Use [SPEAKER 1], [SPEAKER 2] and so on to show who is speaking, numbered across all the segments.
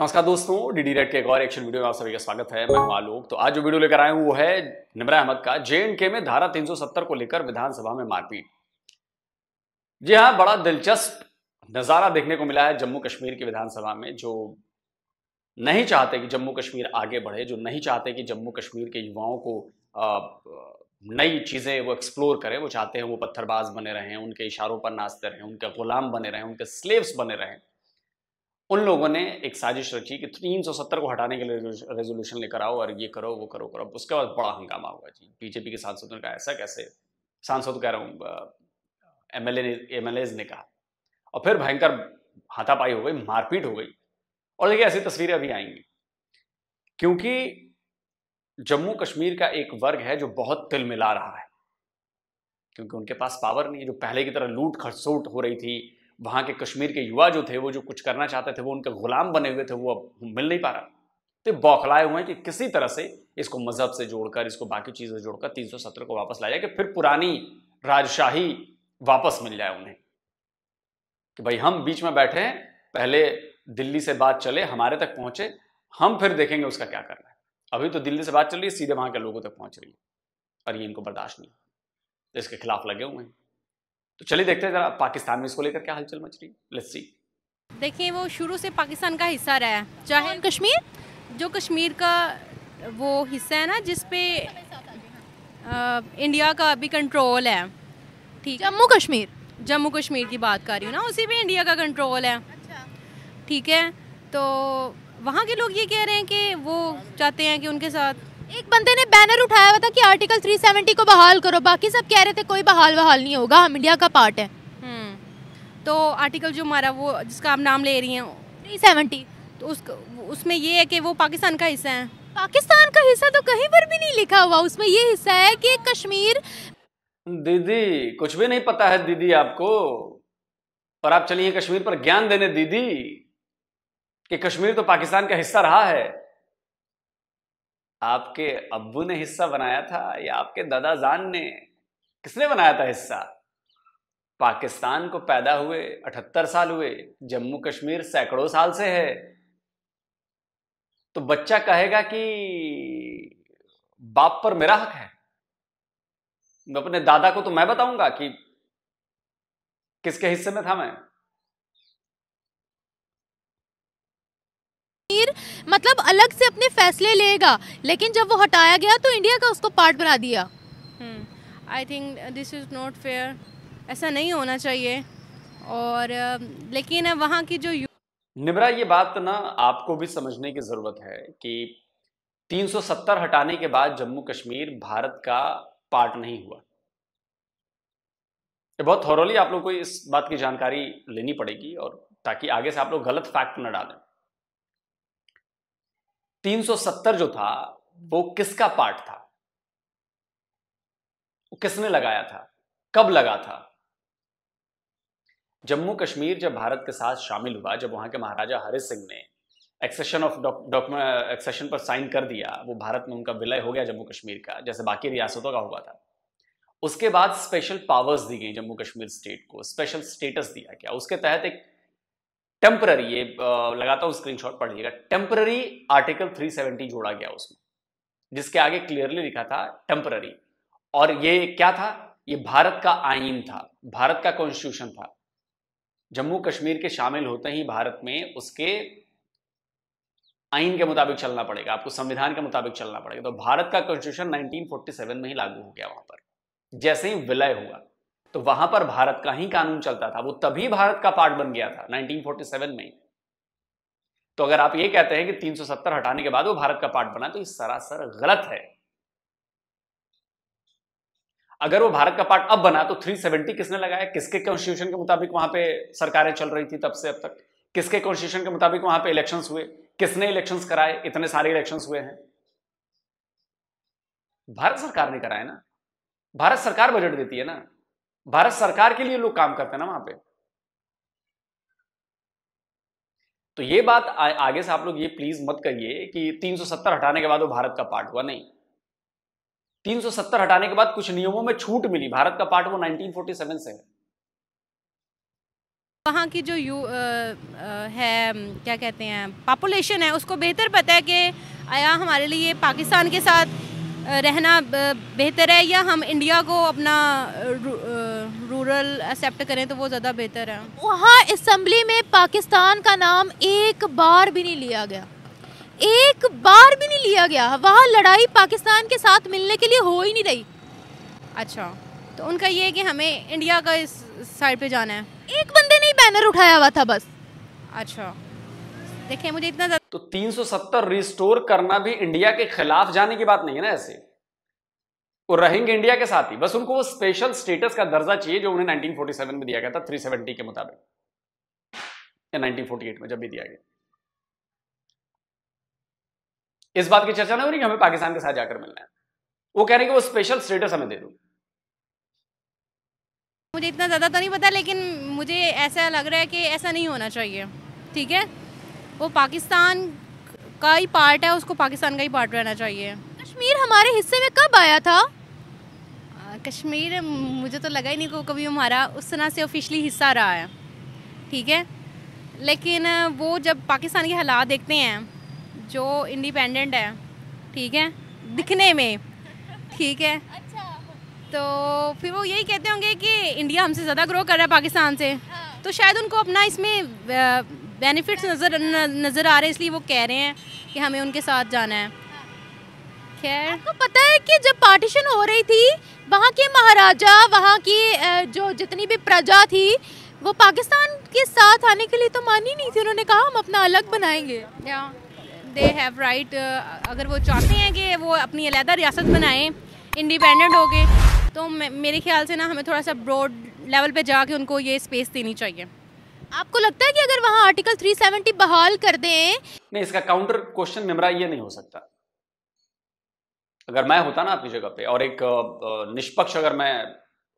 [SPEAKER 1] नमस्कार दोस्तों DD red के एक और एक्शन वीडियो में आप सभी का स्वागत है मैं हूं आलोक तो आज जो वीडियो लेकर आया हूं वो है निमरा अहमद का जे के में धारा 370 को लेकर विधानसभा में मारपीट जी हाँ बड़ा दिलचस्प नज़ारा देखने को मिला है जम्मू कश्मीर की विधानसभा में जो नहीं चाहते कि जम्मू कश्मीर आगे बढ़े जो नहीं चाहते कि जम्मू कश्मीर के युवाओं को नई चीज़ें वो एक्सप्लोर करें वो चाहते हैं वो पत्थरबाज बने रहें उनके इशारों पर नाचते रहें उनके गुलाम बने रहें उनके स्लेव्स बने रहें उन लोगों ने एक साजिश रखी कि 370 को हटाने के लिए रेजोल्यूशन लेकर आओ और ये करो वो करो करो उसके बाद बड़ा हंगामा हुआ जी बीजेपी के सांसदों ने कहा ऐसा कैसे सांसद कह रहा हूँ एम एल एम ने कहा और फिर भयंकर हाथापाई हो गई मारपीट हो गई और देखिए ऐसी तस्वीरें अभी आएंगी क्योंकि जम्मू कश्मीर का एक वर्ग है जो बहुत तिल मिला रहा है क्योंकि उनके पास पावर नहीं है जो पहले की तरह लूट खरसोट हो रही थी वहाँ के कश्मीर के युवा जो थे वो जो कुछ करना चाहते थे वो उनके गुलाम बने हुए थे वो अब मिल नहीं पा रहा तो बौखलाए हुए हैं कि किसी तरह से इसको मजहब से जोड़कर इसको बाकी चीज़ें जोड़कर तीन को वापस लाया जाए कि फिर पुरानी राजशाही वापस मिल जाए उन्हें कि भाई हम बीच में बैठे हैं पहले दिल्ली से बात चले हमारे तक पहुंचे हम फिर देखेंगे उसका क्या करना है अभी तो दिल्ली से बात चल रही है सीधे वहां के लोगों तक पहुंच रही है और ये इनको बर्दाश्त नहीं इसके खिलाफ लगे हुए हैं तो चलिए देखते हैं जरा पाकिस्तान में इसको लेकर क्या हलचल मच रही लेट्स सी
[SPEAKER 2] देखिए वो शुरू से पाकिस्तान का हिस्सा रहा है चाहे कश्मीर जो कश्मीर का वो हिस्सा है ना जिसपे इंडिया का अभी कंट्रोल है ठीक जम्मू कश्मीर जम्मू कश्मीर की बात कर रही हूँ ना उसी पे इंडिया का कंट्रोल है अच्छा। ठीक है तो वहाँ के लोग ये कह रहे हैं कि वो चाहते हैं कि उनके साथ एक बंदे ने
[SPEAKER 3] बैनर उठाया हुआ था कि आर्टिकल 370 को बहाल करो बाकी सब कह रहे थे कोई बहाल बहाल नहीं होगा हम इंडिया का पार्ट है
[SPEAKER 2] हम्म, तो आर्टिकल जो हमारा वो जिसका आप नाम ले रही हैं 370 तो उस उसमें ये है कि वो पाकिस्तान का हिस्सा है पाकिस्तान का हिस्सा तो कहीं पर भी नहीं लिखा हुआ उसमें ये हिस्सा है कि कश्मीर
[SPEAKER 1] दीदी कुछ भी नहीं पता है दीदी आपको पर आप चलिए कश्मीर पर ज्ञान देने दीदी कि कश्मीर तो पाकिस्तान का हिस्सा रहा है आपके अब्बू ने हिस्सा बनाया था या आपके दादाजान ने किसने बनाया था हिस्सा पाकिस्तान को पैदा हुए अठहत्तर साल हुए जम्मू कश्मीर सैकड़ों साल से है तो बच्चा कहेगा कि बाप पर मेरा हक है मैं अपने दादा को तो मैं बताऊंगा कि किसके हिस्से में था मैं
[SPEAKER 3] कश्मीर मतलब अलग से अपने फैसले लेगा लेकिन जब वो हटाया गया
[SPEAKER 2] तो इंडिया का उसको पार्ट बना दिया I think this is not fair ऐसा नहीं होना चाहिए और लेकिन वहाँ की जो
[SPEAKER 1] निबरा ये बात ना आपको भी समझने की ज़रूरत है कि 370 हटाने के बाद जम्मू कश्मीर भारत का पार्ट नहीं हुआ बहुत थॉरली आप लोग को इस बात की जानकारी लेनी पड़ेगी और ताकि आगे से आप लोग गलत फैक्ट न डालें 370 जो था वो किसका पार्ट था किसने लगाया था कब लगा था जम्मू कश्मीर जब भारत के साथ शामिल हुआ जब वहां के महाराजा हरि सिंह ने एक्सेशन ऑफ डॉक्यूमेंट एक्सेशन पर साइन कर दिया वो भारत में उनका विलय हो गया जम्मू कश्मीर का जैसे बाकी रियासतों का हुआ था उसके बाद स्पेशल पावर्स दी गई जम्मू कश्मीर स्टेट को स्पेशल स्टेटस दिया गया उसके तहत एक टेम्पररी ये लगाता हूँ स्क्रीनशॉट पढ़ लीजिएगा टेम्पररी आर्टिकल 370 जोड़ा गया उसमें जिसके आगे क्लियरली लिखा था टेम्पररी और ये क्या था ये भारत का आइन था भारत का कॉन्स्टिट्यूशन था जम्मू कश्मीर के शामिल होते ही भारत में उसके आइन के मुताबिक चलना पड़ेगा आपको संविधान के मुताबिक चलना पड़ेगा तो भारत का कॉन्स्टिट्यूशन 1947 में ही लागू हो गया वहां पर जैसे ही विलय हुआ तो वहां पर भारत का ही कानून चलता था वो तभी भारत का पार्ट बन गया था 1947 में तो अगर आप ये कहते हैं कि 370 हटाने के बाद वो भारत का पार्ट बना तो ये सरासर गलत है अगर वो भारत का पार्ट अब बना तो 370 किसने लगाया किसके कॉन्स्टिट्यूशन के मुताबिक वहां पे सरकारें चल रही थी तब से अब तक किसके कॉन्स्टिट्यूशन के मुताबिक वहां पे इलेक्शन हुए किसने इलेक्शन कराए इतने सारे इलेक्शन हुए हैं भारत सरकार ने कराए ना भारत सरकार बजट देती है ना भारत सरकार के लिए लोग काम करते हैं ना वहां पे तो ये बात आ, आगे से आप लोग ये प्लीज मत करिए कि 370 हटाने के बाद वो भारत का पार्ट हुआ नहीं 370 हटाने के बाद कुछ नियमों में छूट मिली भारत का पार्ट वो 1947 से है
[SPEAKER 2] वहाँ की जो यू आ, आ, है क्या कहते हैं पॉपुलेशन है उसको बेहतर पता है कि आया हमारे लिए पाकिस्तान के साथ रहना बेहतर है या हम इंडिया को अपना रू, रूरल एक्सेप्ट करें तो वो ज़्यादा बेहतर है वहाँ इसम्बली में पाकिस्तान का नाम एक
[SPEAKER 3] बार भी नहीं लिया गया एक बार भी नहीं लिया गया वहाँ लड़ाई पाकिस्तान के
[SPEAKER 2] साथ मिलने के लिए हो ही नहीं रही अच्छा तो उनका ये है कि हमें इंडिया का इस साइड पे जाना है
[SPEAKER 3] एक बंदे ने बैनर उठाया हुआ था बस
[SPEAKER 2] अच्छा
[SPEAKER 1] देखिए मुझे इतना तो 370 रिस्टोर करना भी इंडिया के खिलाफ जाने की बात नहीं है ना ऐसे और रहेंगे इंडिया के साथ ही बस उनको वो स्पेशल स्टेटस का दर्जा चाहिए जो उन्हें 1947 में दिया गया था 370 के मुताबिक या 1948 में जब भी दिया गया इस बात की चर्चा नहीं हो रही कि हमें पाकिस्तान के साथ जाकर मिलना है वो कह रहे कि वो स्पेशल स्टेटस हमें दे दो
[SPEAKER 2] मुझे इतना ज़्यादा तो नहीं पता लेकिन मुझे ऐसा लग रहा है कि ऐसा नहीं होना चाहिए ठीक है वो पाकिस्तान का ही पार्ट है उसको पाकिस्तान का ही पार्ट रहना चाहिए कश्मीर हमारे हिस्से में कब आया था कश्मीर मुझे तो लगा ही नहीं को कभी हमारा उस तरह से ऑफिशली हिस्सा रहा है ठीक है लेकिन वो जब पाकिस्तान के हालात देखते हैं जो इंडिपेंडेंट है ठीक है दिखने में ठीक है अच्छा तो फिर वो यही कहते होंगे कि इंडिया हमसे ज़्यादा ग्रो कर रहा है पाकिस्तान से हाँ। तो शायद उनको अपना इसमें बेनिफिट्स नज़र नज़र आ रहे हैं इसलिए वो कह रहे हैं कि हमें उनके साथ जाना है खैर आपको पता
[SPEAKER 3] है कि जब पार्टीशन हो रही थी वहाँ के महाराजा वहाँ की जो जितनी भी
[SPEAKER 2] प्रजा थी वो पाकिस्तान के साथ आने के लिए तो मानी नहीं थी उन्होंने कहा हम अपना अलग बनाएंगे दे हैव राइट अगर वो चाहते हैं कि वो अपनी अलहदा रियासत बनाएं इंडिपेंडेंट हो गए तो मेरे ख्याल से ना हमें थोड़ा सा ब्रॉड लेवल पे जाके उनको ये स्पेस देनी चाहिए आपको लगता है कि अगर वहाँ आर्टिकल 370 बहाल कर
[SPEAKER 3] दें
[SPEAKER 1] नहीं इसका काउंटर क्वेश्चन मेमरा ये नहीं हो सकता अगर मैं होता ना आपकी जगह पे और एक निष्पक्ष अगर मैं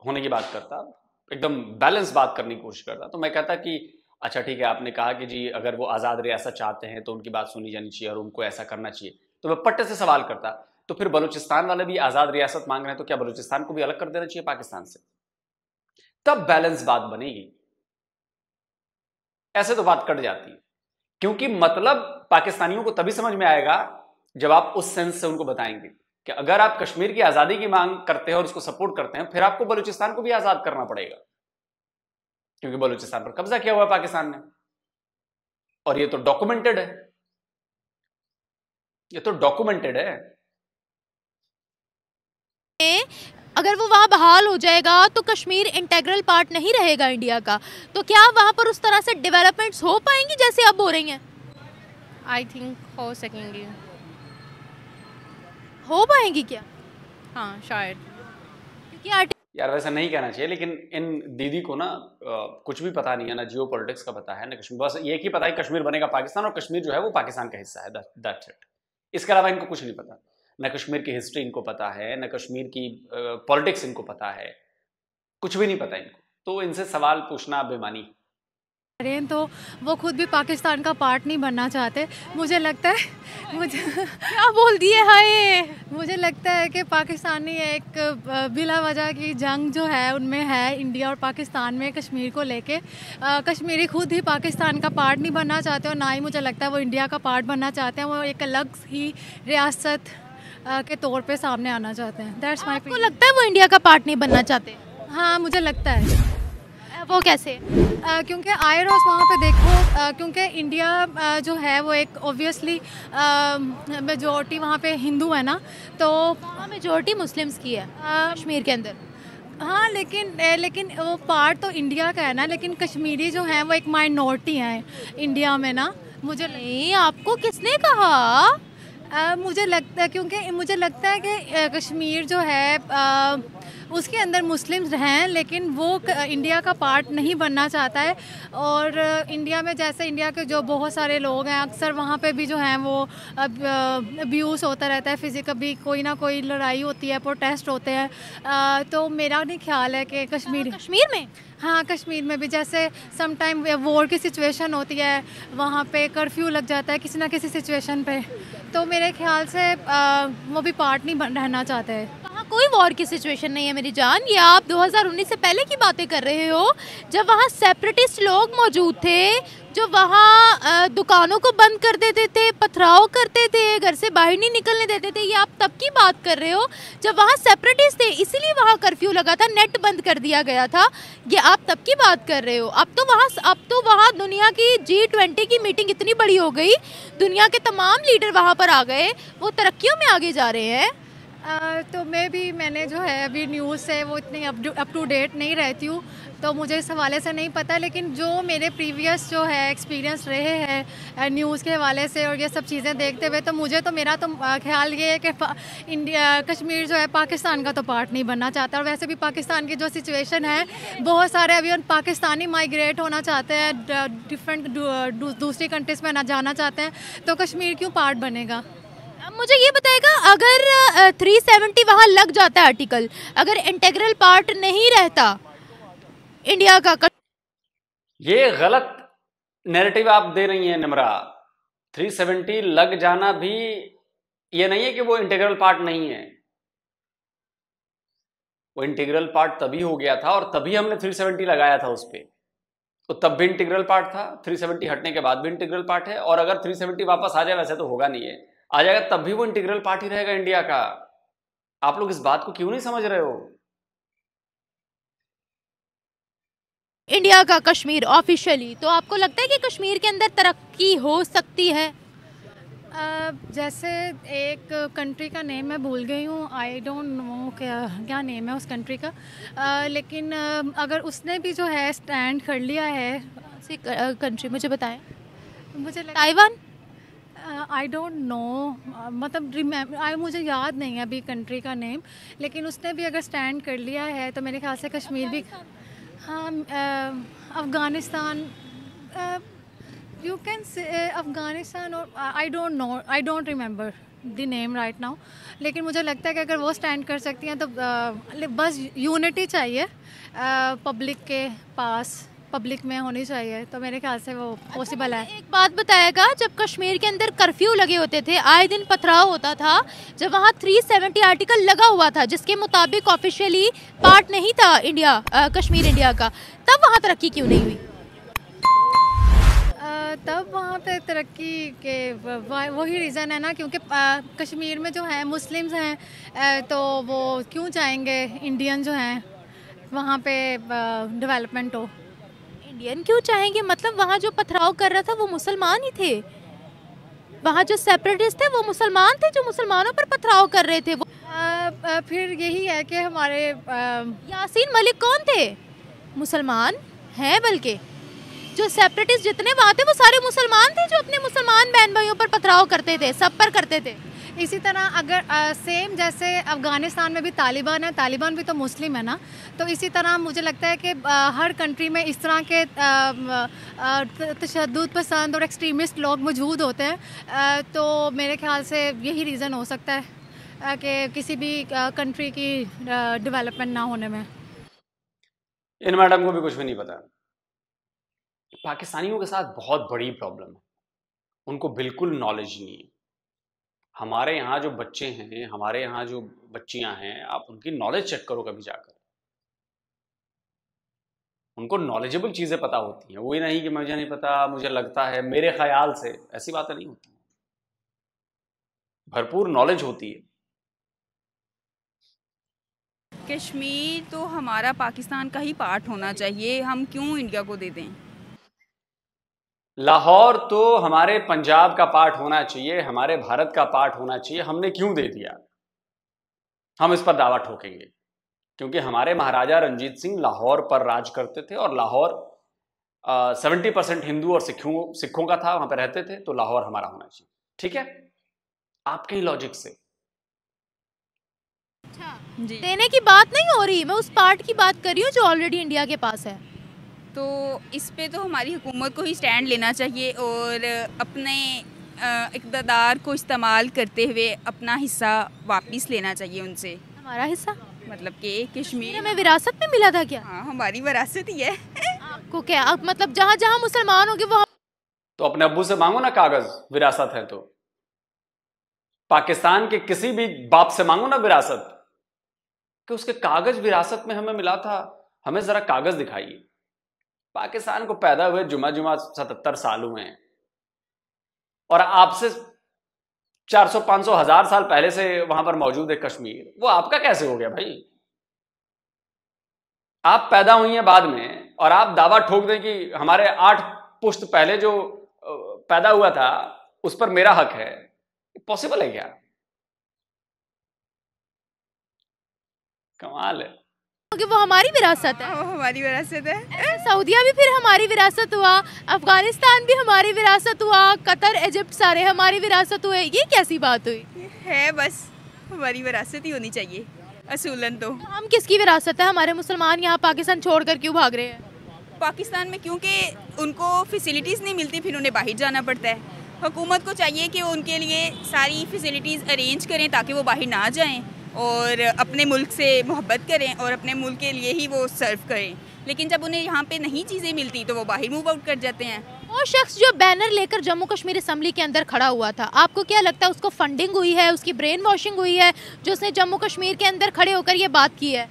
[SPEAKER 1] होने की बात करता एकदम बैलेंस बात करने की कोशिश करता तो मैं कहता कि अच्छा ठीक है आपने कहा कि जी अगर वो आज़ाद रियासत चाहते हैं तो उनकी बात सुनी जानी चाहिए और उनको ऐसा करना चाहिए तो मैं पट्टे से सवाल करता तो फिर बलूचिस्तान वाले भी आज़ाद रियासत मांग रहे हैं तो क्या बलूचिस्तान को भी अलग कर देना चाहिए पाकिस्तान से तब बैलेंस बात बनेगी ऐसे तो बात कट जाती है क्योंकि मतलब पाकिस्तानियों को तभी समझ में आएगा जब आप उस सेंस से उनको बताएंगे कि अगर आप कश्मीर की आजादी की मांग करते हैं और उसको सपोर्ट करते हैं फिर आपको बलूचिस्तान को भी आजाद करना पड़ेगा क्योंकि बलूचिस्तान पर कब्जा किया हुआ पाकिस्तान ने और ये तो डॉक्यूमेंटेड है ये तो डॉक्यूमेंटेड है
[SPEAKER 3] अगर वो वहाँ बहाल हो जाएगा तो कश्मीर इंटेग्रल पार्ट नहीं रहेगा इंडिया का तो क्या वहाँ पर उस तरह से डेवलपमेंट्स हो पाएंगी जैसे अब हो रही हैं
[SPEAKER 2] आई थिंक हो सकेंगी हो पाएंगी क्या हाँ शायद क्योंकि
[SPEAKER 1] यार वैसा नहीं कहना चाहिए लेकिन इन दीदी को ना आ, कुछ भी पता नहीं है ना जियो पॉलिटिक्स का पता है ना कश्मीर बस ये ही पता है कश्मीर बनेगा पाकिस्तान और कश्मीर जो है वो पाकिस्तान का हिस्सा है दैट्स इट इसके अलावा इनको कुछ नहीं पता न कश्मीर की हिस्ट्री इनको पता है न कश्मीर की पॉलिटिक्स इनको पता है कुछ भी नहीं पता इनको तो इनसे सवाल पूछना बेमानी
[SPEAKER 4] तो वो खुद भी पाकिस्तान का पार्ट नहीं बनना चाहते मुझे लगता है मुझे क्या बोल दिए हाय मुझे लगता है कि पाकिस्तानी एक बिला वजह की जंग जो है उनमें है इंडिया और पाकिस्तान में कश्मीर को लेके कश्मीरी खुद ही पाकिस्तान का पार्ट नहीं बनना चाहते और ना ही मुझे लगता है वो इंडिया का पार्ट बनना चाहते हैं वो एक अलग ही रियासत के तौर पे सामने आना चाहते हैं दैट्स माई आपको लगता है वो इंडिया का पार्ट नहीं बनना चाहते हाँ मुझे लगता है वो कैसे uh, क्योंकि आई रोज वहाँ पे देखो uh, क्योंकि इंडिया uh, जो है वो एक ऑब्वियसली मेजोरिटी वहाँ पे हिंदू है ना तो वहाँ मेजोरिटी मुस्लिम्स की है कश्मीर के अंदर हाँ लेकिन लेकिन वो पार्ट तो इंडिया का है ना लेकिन कश्मीरी जो है वो एक माइनॉरिटी हैं इंडिया में ना मुझे नहीं आपको किसने कहा मुझे लगता है क्योंकि मुझे लगता है कि कश्मीर जो है आ, उसके अंदर मुस्लिम्स हैं लेकिन वो इंडिया का पार्ट नहीं बनना चाहता है और इंडिया में जैसे इंडिया के जो बहुत सारे लोग हैं अक्सर वहाँ पे भी जो हैं वो अब्यूज़ होता रहता है फिजिकल भी कोई ना कोई लड़ाई होती है प्रोटेस्ट होते हैं तो मेरा नहीं ख्याल है कि कश्मीर कश्मीर में हाँ कश्मीर में भी जैसे समाइम वॉर की सिचुएशन होती है वहाँ पे कर्फ्यू लग जाता है किसी ना किसी सिचुएशन पे तो मेरे ख्याल से आ, वो भी पार्ट नहीं बन रहना
[SPEAKER 3] चाहते हैं कोई वॉर की सिचुएशन नहीं है मेरी जान ये आप 2019 से पहले की बातें कर रहे हो जब वहाँ सेपरेटिस्ट लोग मौजूद थे जो वहाँ दुकानों को बंद कर देते थे पथराव करते थे घर से बाहर नहीं निकलने देते थे ये आप तब की बात कर रहे हो जब वहाँ सेपरेटिस्ट थे इसीलिए वहाँ कर्फ्यू लगा था नेट बंद कर दिया गया था ये आप तब की बात कर रहे हो अब तो वहाँ अब तो वहाँ दुनिया की जी ट्वेंटी की मीटिंग इतनी बड़ी हो गई
[SPEAKER 4] दुनिया के तमाम लीडर वहाँ पर आ गए वो तरक्कियों में आगे जा रहे हैं तो मैं भी मैंने जो है अभी न्यूज़ है वो इतनी अप टू डेट नहीं रहती हूँ तो मुझे इस हवाले से नहीं पता लेकिन जो मेरे प्रीवियस जो है एक्सपीरियंस रहे हैं न्यूज़ के हवाले से और ये सब चीज़ें देखते हुए तो मुझे तो मेरा तो ख्याल ये है कि इंडिया कश्मीर जो है पाकिस्तान का तो पार्ट नहीं बनना चाहता और वैसे भी पाकिस्तान की जो सिचुएशन है बहुत सारे अभी उन पाकिस्तानी माइग्रेट होना चाहते हैं डिफरेंट दूसरी कंट्रीज़ में ना जाना चाहते हैं तो कश्मीर क्यों पार्ट बनेगा
[SPEAKER 3] मुझे ये बताएगा अगर 370 वहाँ लग जाता है आर्टिकल अगर इंटेग्रल पार्ट नहीं रहता इंडिया का कर...
[SPEAKER 1] ये गलत नैरेटिव आप दे रही हैं निमरा 370 लग जाना भी ये नहीं है कि वो इंटीग्रल पार्ट नहीं है वो इंटीग्रल पार्ट तभी हो गया था और तभी हमने 370 लगाया था उस पर तो तब भी इंटीग्रल पार्ट था 370 हटने के बाद भी इंटीग्रल पार्ट है और अगर 370 वापस आ जाए वैसे तो होगा नहीं है आ जाएगा तब भी वो इंटीग्रल पार्ट ही रहेगा इंडिया का आप लोग इस बात को क्यों नहीं समझ रहे हो
[SPEAKER 3] इंडिया का कश्मीर ऑफिशियली तो आपको लगता है कि कश्मीर के अंदर तरक्की हो सकती
[SPEAKER 4] है Uh, जैसे एक कंट्री का नेम मैं भूल गई हूँ आई डोंट नो क्या क्या नेम है उस कंट्री का uh, लेकिन uh, अगर उसने भी जो है स्टैंड कर लिया है कंट्री मुझे बताएं मुझे ताइवान आई डोंट नो मतलब आई मुझे याद नहीं है अभी कंट्री का नेम लेकिन उसने भी अगर स्टैंड कर लिया है तो मेरे ख्याल से कश्मीर भी हाँ अफ़गानिस्तान यू कैन से अफ़गानिस्तान और I don't know I don't remember the name right now लेकिन मुझे लगता है कि अगर वो स्टैंड कर सकती हैं तो uh, बस यूनिटी चाहिए पब्लिक uh, के पास पब्लिक में होनी चाहिए तो मेरे ख्याल से वो पॉसिबल अच्छा, है एक बात बताएगा जब
[SPEAKER 3] कश्मीर के अंदर कर्फ्यू लगे होते थे आए दिन पथराव होता था जब वहाँ 370 आर्टिकल लगा हुआ था जिसके मुताबिक ऑफिशियली पार्ट नहीं था इंडिया आ, कश्मीर इंडिया का तब वहाँ तरक्की क्यों नहीं हुई
[SPEAKER 4] तब वहाँ पे तरक्की के वही रीज़न है ना क्योंकि कश्मीर में जो है मुस्लिम्स हैं तो वो क्यों चाहेंगे इंडियन जो हैं वहाँ पे डेवलपमेंट हो इंडियन क्यों
[SPEAKER 3] चाहेंगे मतलब वहाँ जो पथराव कर रहा था वो मुसलमान ही थे वहाँ जो सेपरेटिस्ट थे वो मुसलमान थे जो मुसलमानों पर पथराव कर रहे थे वो आ, आ, फिर यही है कि हमारे आ... यासीन मलिक कौन थे मुसलमान हैं बल्कि जो सेपरेटिस्ट जितने वहाँ थे वो सारे मुसलमान थे जो अपने मुसलमान
[SPEAKER 4] बहन भाइयों पर पथराव करते थे सब पर करते थे इसी तरह अगर आ, सेम जैसे अफ़गानिस्तान में भी तालिबान है तालिबान भी तो मुस्लिम है ना तो इसी तरह मुझे लगता है कि आ, हर कंट्री में इस तरह के तशद पसंद और एक्सट्रीमिस्ट लोग मौजूद होते हैं आ, तो मेरे ख्याल से यही रीज़न हो सकता है कि किसी भी कंट्री की डेवलपमेंट ना होने में
[SPEAKER 1] इन मैडम को भी कुछ भी नहीं पता पाकिस्तानियों के साथ बहुत बड़ी प्रॉब्लम है उनको बिल्कुल नॉलेज नहीं है हमारे यहाँ जो बच्चे हैं हमारे यहाँ जो बच्चियां हैं आप उनकी नॉलेज चेक करो कभी जाकर उनको नॉलेजेबल चीज़ें पता होती हैं वो ही नहीं कि मुझे नहीं पता मुझे लगता है मेरे ख्याल से ऐसी बातें नहीं होती भरपूर नॉलेज होती है
[SPEAKER 5] कश्मीर तो हमारा पाकिस्तान का ही पार्ट होना चाहिए हम क्यों इंडिया को दे दें
[SPEAKER 1] लाहौर तो हमारे पंजाब का पार्ट होना चाहिए हमारे भारत का पार्ट होना चाहिए हमने क्यों दे दिया हम इस पर दावा ठोकेंगे क्योंकि हमारे महाराजा रंजीत सिंह लाहौर पर राज करते थे और लाहौर सेवेंटी परसेंट हिंदू और सिखों सिखों का था वहां पर रहते थे तो लाहौर हमारा होना चाहिए ठीक है आपके ही लॉजिक से
[SPEAKER 3] अच्छा, देने की बात नहीं हो रही मैं उस पार्ट की बात कर रही हूँ जो ऑलरेडी इंडिया के पास है
[SPEAKER 5] तो इस पे तो हमारी हुकूमत को ही स्टैंड लेना चाहिए और अपने इकतदार को इस्तेमाल करते हुए अपना हिस्सा वापस लेना चाहिए उनसे हमारा हिस्सा मतलब कि कश्मीर हमें विरासत में मिला था क्या हाँ हमारी विरासत ही है
[SPEAKER 3] आपको क्या आप मतलब जहाँ जहाँ मुसलमान होंगे वहाँ
[SPEAKER 1] तो अपने अबू से मांगो ना कागज विरासत है तो पाकिस्तान के किसी भी बाप से मांगो ना विरासत कि उसके कागज विरासत में हमें मिला था हमें जरा कागज दिखाइए पाकिस्तान को पैदा हुए जुमा जुमा सतहत्तर साल हुए हैं और आपसे 400 500 हजार साल पहले से वहां पर मौजूद है कश्मीर वो आपका कैसे हो गया भाई आप पैदा हुई हैं बाद में और आप दावा ठोक दें कि हमारे आठ पुश्त पहले जो पैदा हुआ था उस पर मेरा हक है पॉसिबल है क्या
[SPEAKER 3] कमाल है क्योंकि वो हमारी विरासत है हाँ, वो हमारी विरासत है सऊदिया भी फिर हमारी विरासत हुआ अफगानिस्तान भी हमारी विरासत हुआ कतर इजिप्ट सारे हमारी विरासत हुए ये कैसी बात हुई है बस हमारी विरासत ही होनी चाहिए
[SPEAKER 5] असूलन तो हम किसकी विरासत है हमारे मुसलमान यहाँ पाकिस्तान छोड़ कर क्यों भाग रहे हैं पाकिस्तान में क्योंकि उनको फैसिलिटीज़ नहीं मिलती फिर उन्हें बाहर जाना पड़ता है हुकूमत को चाहिए कि उनके लिए सारी फैसिलिटीज़ अरेंज करें ताकि वो बाहर ना जाएं और अपने मुल्क से मोहब्बत करें और अपने मुल्क के लिए ही वो सर्व करें लेकिन जब उन्हें यहाँ पे नहीं चीज़ें मिलती तो वो बाहर मूव आउट कर जाते हैं वो
[SPEAKER 3] शख्स जो बैनर लेकर जम्मू कश्मीर असम्बली के अंदर खड़ा हुआ था आपको क्या लगता है उसको फंडिंग हुई है उसकी ब्रेन वॉशिंग हुई है जो उसने जम्मू कश्मीर के अंदर खड़े होकर ये बात की है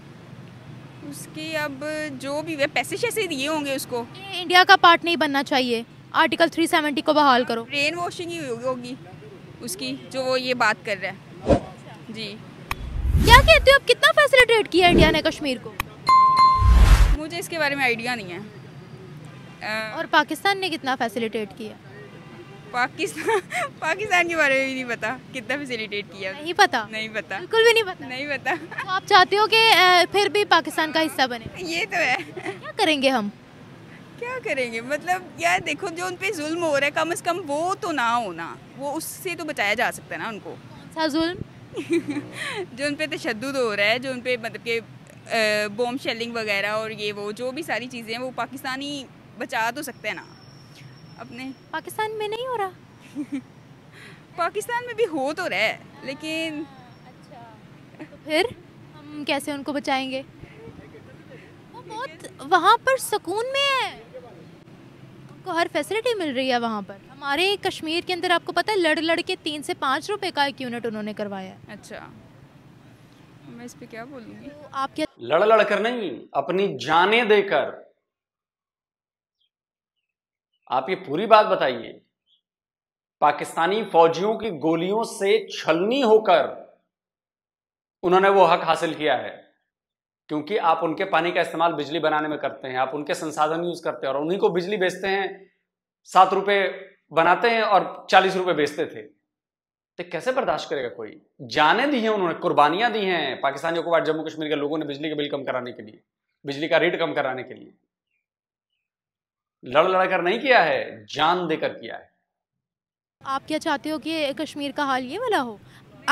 [SPEAKER 5] उसके अब जो भी वे पैसे शैसे दिए होंगे उसको
[SPEAKER 3] इंडिया का पार्ट नहीं बनना चाहिए आर्टिकल 370 को बहाल करो
[SPEAKER 5] ब्रेन वॉशिंग ही होगी उसकी जो वो ये बात कर रहा है जी क्या कहते हो आप कितना फैसिलिटेट किया इंडिया ने कश्मीर को मुझे इसके बारे में आइडिया नहीं है और पाकिस्तान ने कितना फैसिलिटेट किया पाकिस्तान पाकिस्तान के बारे में भी नहीं पता कितना फैसिलिटेट किया नहीं पता नहीं पता बिल्कुल भी नहीं पता नहीं पता तो
[SPEAKER 3] आप चाहते हो कि फिर भी पाकिस्तान का हिस्सा बने
[SPEAKER 5] ये तो है क्या करेंगे हम क्या करेंगे मतलब यार देखो जो उन पर जुल्म हो रहा है कम से कम वो तो ना हो ना वो उससे तो बचाया जा सकता है ना उनको कौन सा जुल्म जो उन पर तशद तो हो रहा है जो उन पर मतलब के बॉम्ब शेलिंग वगैरह और ये वो जो भी सारी चीज़ें हैं वो पाकिस्तानी बचा तो सकते हैं ना अपने पाकिस्तान में नहीं हो रहा पाकिस्तान में भी हो तो रहा है लेकिन अच्छा तो
[SPEAKER 3] फिर हम कैसे उनको बचाएंगे वो बहुत वहाँ पर सुकून में है उनको हर फैसिलिटी मिल रही है वहाँ पर हमारे कश्मीर के अंदर आपको पता है लड़ लड़ के तीन से पाँच रुपए का एक यूनिट उन्होंने करवाया
[SPEAKER 5] अच्छा मैं इस पे क्या बोलूंगी तो आप क्या
[SPEAKER 1] लड़ लड़ कर नहीं अपनी जाने देकर आप ये पूरी बात बताइए पाकिस्तानी फौजियों की गोलियों से छलनी होकर उन्होंने वो हक हासिल किया है क्योंकि आप उनके पानी का इस्तेमाल बिजली बनाने में करते हैं आप उनके संसाधन यूज करते हैं और उन्हीं को बिजली बेचते हैं सात रुपए बनाते हैं और चालीस रुपए बेचते थे तो कैसे बर्दाश्त करेगा कोई जाने दी हैं उन्होंने कुर्बानियां दी हैं पाकिस्तानी हुकूमत जम्मू कश्मीर के लोगों ने बिजली के बिल कम कराने के लिए बिजली का रेट कम कराने के लिए लड़ लड़ कर नहीं किया है जान देकर किया है
[SPEAKER 3] आप क्या चाहते हो कि कश्मीर का हाल ये वाला हो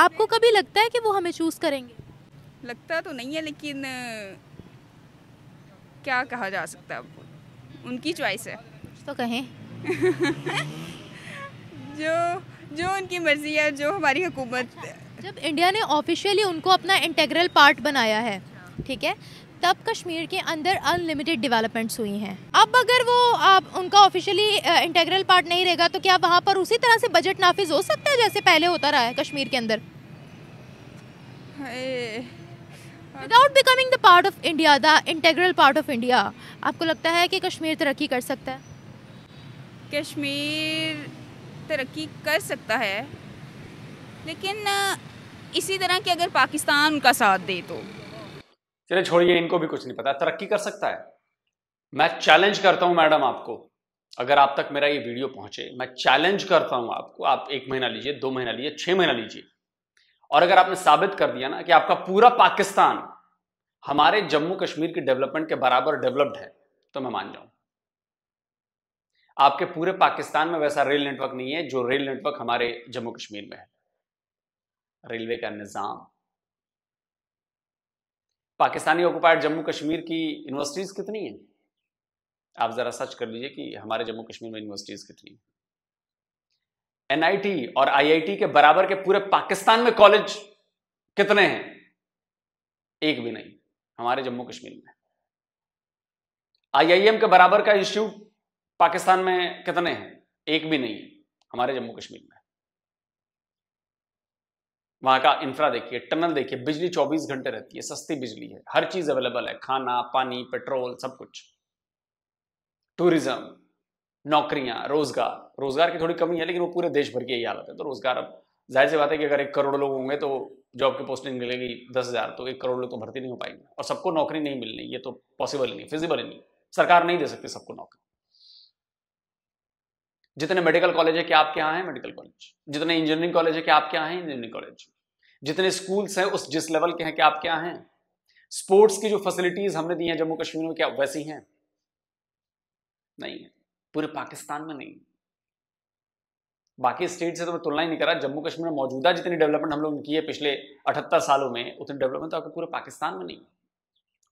[SPEAKER 3] आपको कभी लगता है कि वो हमें चूज करेंगे
[SPEAKER 5] लगता तो नहीं है लेकिन क्या कहा जा सकता है उनकी च्वाइस है तो कहें जो जो उनकी मर्जी है जो हमारी हुकूमत अच्छा, जब इंडिया ने ऑफिशियली उनको अपना
[SPEAKER 3] इंटेग्रल पार्ट बनाया है ठीक है तब कश्मीर के अंदर अनलिमिटेड डेवलपमेंट्स हुई हैं अब अगर वो आप उनका ऑफिशियली इंटेग्रल पार्ट नहीं रहेगा तो क्या वहाँ पर उसी तरह से बजट नाफिज हो सकता है जैसे पहले होता रहा है कश्मीर के अंदर without becoming the part of India the integral part of India आपको लगता है कि कश्मीर तरक्की
[SPEAKER 5] कर सकता है कश्मीर तरक्की कर सकता है लेकिन इसी तरह की अगर पाकिस्तान उनका साथ दे तो
[SPEAKER 1] चले छोड़िए इनको भी कुछ नहीं पता तरक्की कर सकता है मैं चैलेंज करता हूं मैडम आपको अगर आप तक मेरा ये वीडियो पहुंचे मैं चैलेंज करता हूं आपको आप एक महीना लीजिए दो महीना लीजिए छह महीना लीजिए और अगर आपने साबित कर दिया ना कि आपका पूरा पाकिस्तान हमारे जम्मू कश्मीर की डेवलपमेंट के बराबर डेवलप्ड है तो मैं मान जाऊं आपके पूरे पाकिस्तान में वैसा रेल नेटवर्क नहीं है जो रेल नेटवर्क हमारे जम्मू कश्मीर में है रेलवे का निज़ाम पाकिस्तानी ऑक्युपाइड जम्मू कश्मीर की यूनिवर्सिटीज कितनी है आप ज़रा सर्च कर लीजिए कि हमारे जम्मू कश्मीर में यूनिवर्सिटीज कितनी है एनआईटी और आईआईटी के बराबर के पूरे पाकिस्तान में कॉलेज कितने हैं एक भी नहीं हमारे जम्मू कश्मीर में आईआईएम के बराबर का इंस्टीट्यूट पाकिस्तान में कितने हैं एक भी नहीं हमारे जम्मू कश्मीर में वहां का इंफ्रा देखिए टनल देखिए बिजली 24 घंटे रहती है सस्ती बिजली है हर चीज अवेलेबल है खाना पानी पेट्रोल सब कुछ टूरिज्म नौकरियां रोजगार रोजगार की थोड़ी कमी है लेकिन वो पूरे देश भर की यही हालत है तो रोजगार अब जाहिर सी बात है कि अगर एक करोड़ लोग होंगे तो जॉब की पोस्टिंग मिलेगी दस हजार तो एक करोड़ लोग तो भर्ती नहीं हो पाएंगे और सबको नौकरी नहीं मिलनी ये तो पॉसिबल ही नहीं फिजिबल ही नहीं सरकार नहीं दे सकती सबको नौकरी जितने मेडिकल कॉलेज है क्या आपके यहाँ है मेडिकल कॉलेज जितने इंजीनियरिंग कॉलेज है क्या आपके यहाँ है इंजीनियरिंग कॉलेज जितने स्कूल्स हैं उस जिस लेवल के हैं क्या आपके यहाँ हैं स्पोर्ट्स की जो फैसिलिटीज हमने दी हैं जम्मू कश्मीर में क्या वैसी हैं नहीं है पूरे पाकिस्तान में नहीं बाकी स्टेट से तो मैं तुलना ही नहीं करा जम्मू कश्मीर में मौजूदा जितनी डेवलपमेंट हम लोग की है पिछले अठहत्तर सालों में उतनी डेवलपमेंट तो आपको पूरे पाकिस्तान में नहीं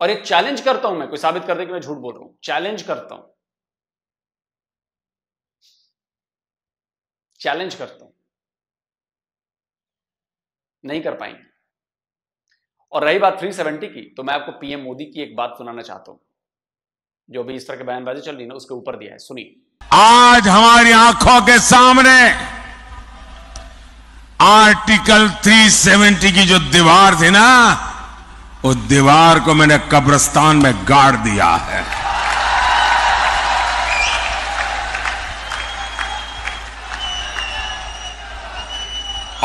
[SPEAKER 1] और ये चैलेंज करता हूं मैं कोई साबित कर दे कि मैं झूठ बोल रहा हूं चैलेंज करता हूं चैलेंज करता हूं नहीं कर पाएंगे और रही बात 370 की तो मैं आपको पीएम मोदी की एक बात सुनाना चाहता हूं जो भी इस तरह की बयानबाजी चल रही ना उसके ऊपर दिया है सुनिए
[SPEAKER 4] आज हमारी आंखों के सामने
[SPEAKER 1] आर्टिकल 370 की जो दीवार थी ना उस दीवार को मैंने कब्रस्तान में गाड़ दिया है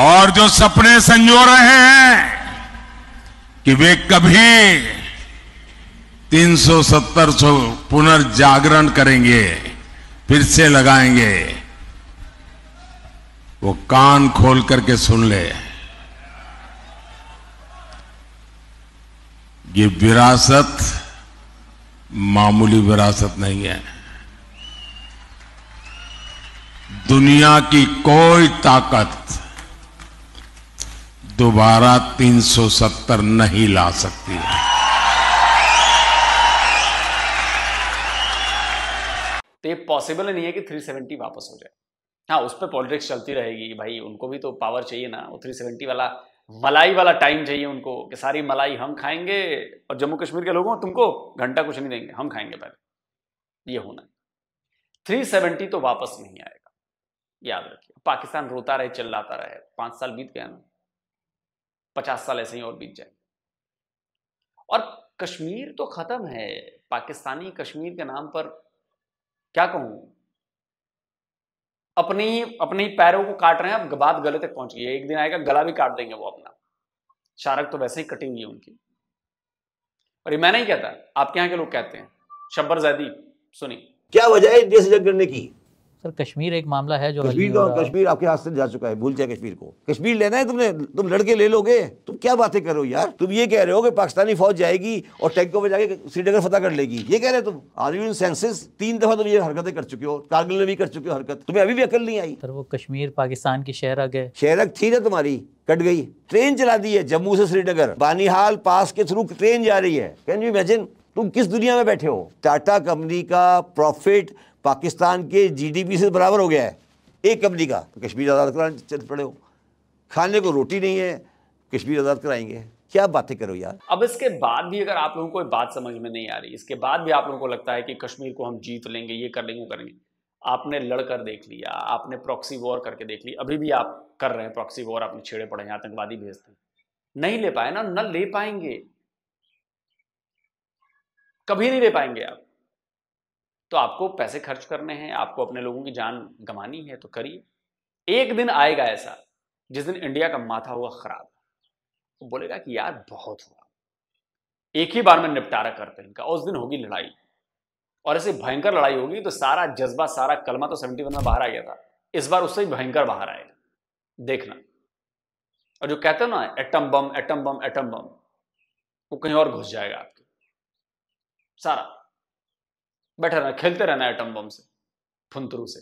[SPEAKER 1] और जो सपने संजो रहे हैं कि वे कभी 370 सौ पुनर्जागरण करेंगे फिर से लगाएंगे वो कान खोल करके सुन ले ये विरासत मामूली विरासत नहीं है दुनिया की कोई ताकत दोबारा 370 नहीं ला सकती है तो ये पॉसिबल नहीं है कि 370 वापस हो जाए हाँ उस पर पॉलिटिक्स चलती रहेगी भाई उनको भी तो पावर चाहिए ना वो 370 वाला मलाई वाला टाइम चाहिए उनको कि सारी मलाई हम खाएंगे और जम्मू कश्मीर के लोगों तुमको घंटा कुछ नहीं देंगे हम खाएंगे पहले ये होना 370 तो वापस नहीं आएगा याद रखिए पाकिस्तान रोता रहे चिल्लाता रहे पांच साल बीत गया ना पचास साल ऐसे ही और बीत जाएंगे और कश्मीर तो खत्म है पाकिस्तानी कश्मीर के नाम पर क्या कहूं अपनी अपने ही पैरों को काट रहे हैं अब बात गले तक पहुंच गई है एक दिन आएगा गला भी काट देंगे वो अपना शारक तो वैसे ही कटिंग ही उनकी और ये मैं नहीं कहता आपके यहाँ के लोग कहते हैं शब्बर जैदी सुनी क्या वजह है देश अलग करने की सर कश्मीर एक मामला है जो कश्मीर का कश्मीर आपके हाथ से जा चुका है भूल जाए कश्मीर को कश्मीर लेना है तुमने तुम लड़के ले लोगे तुम क्या बातें करो यार तुम ये कह रहे हो कि पाकिस्तानी फौज जाएगी और टैंकों में जाके श्रीनगर फतह कर लेगी ये कह रहे तुम आर्मी सेंसेस तीन दफा तुम ये हरकतें कर चुके हो कारगिल में भी कर चुके हो हरकत तुम्हें अभी भी अकल नहीं आई सर वो कश्मीर पाकिस्तान की शहरक है शहरक थी ना तुम्हारी कट गई ट्रेन चला दी है जम्मू से श्रीनगर बानिहाल पास के थ्रू ट्रेन जा रही है कैन यू इमेजिन तुम किस दुनिया में बैठे हो टाटा कंपनी का प्रॉफिट पाकिस्तान के जीडीपी से बराबर हो गया है एक कंपनी का तो कश्मीर आज़ाद कराने चल पड़े हो खाने को रोटी नहीं है कश्मीर आज़ाद कराएंगे क्या बातें करो यार अब इसके बाद भी अगर आप लोगों को बात समझ में नहीं आ रही इसके बाद भी आप लोगों को लगता है कि कश्मीर को हम जीत लेंगे ये कर लेंगे वो करेंगे आपने लड़कर देख लिया आपने प्रॉक्सी वॉर करके देख ली अभी भी आप कर रहे हैं प्रॉक्सी वॉर आपने छेड़े पड़े हैं आतंकवादी भेजते हैं नहीं ले पाए ना न ले पाएंगे कभी नहीं ले पाएंगे आप तो आपको पैसे खर्च करने हैं आपको अपने लोगों की जान गंवानी है तो करिए एक दिन आएगा ऐसा जिस दिन इंडिया का माथा हुआ खराब तो बोलेगा कि यार बहुत हुआ एक ही बार में निपटारा करते हैं इनका उस दिन होगी लड़ाई और ऐसे भयंकर लड़ाई होगी तो सारा जज्बा सारा कलमा तो सेवेंटी में बाहर आ गया था इस बार उससे भयंकर बाहर आएगा देखना और जो कहते हो ना atom bomb atom bomb atom bomb वो कहीं और घुस जाएगा आपके सारा बैठे रहना खेलते रहना एटम बम से फुंतरू से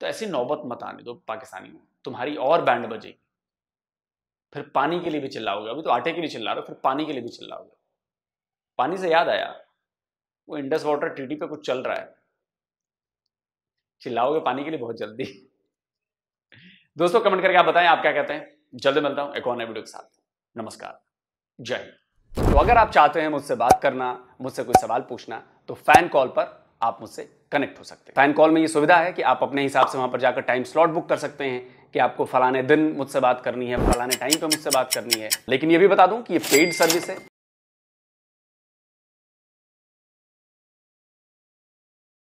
[SPEAKER 1] तो ऐसी नौबत मत आने दो पाकिस्तानी तुम्हारी और बैंड बजेगी फिर पानी के लिए भी चिल्लाओगे अभी तो आटे के लिए चिल्ला रहे हो फिर पानी के लिए भी चिल्लाओगे पानी से याद आया वो इंडस वाटर ट्रीटी पे कुछ चल रहा है चिल्लाओगे पानी के लिए बहुत जल्दी दोस्तों कमेंट करके आप बताएं आप क्या कहते हैं जल्द मिलता हूं एक और नए वीडियो के साथ नमस्कार जय हिंद तो अगर आप चाहते हैं मुझसे बात करना मुझसे कोई सवाल पूछना तो फैन कॉल पर आप मुझसे कनेक्ट हो सकते हैं फैन कॉल में ये सुविधा है कि आप अपने हिसाब से वहां पर जाकर टाइम स्लॉट बुक कर सकते हैं कि आपको फलाने दिन मुझसे बात करनी है फलाने टाइम पर मुझसे बात करनी
[SPEAKER 3] है लेकिन ये भी बता दूं कि ये पेड सर्विस है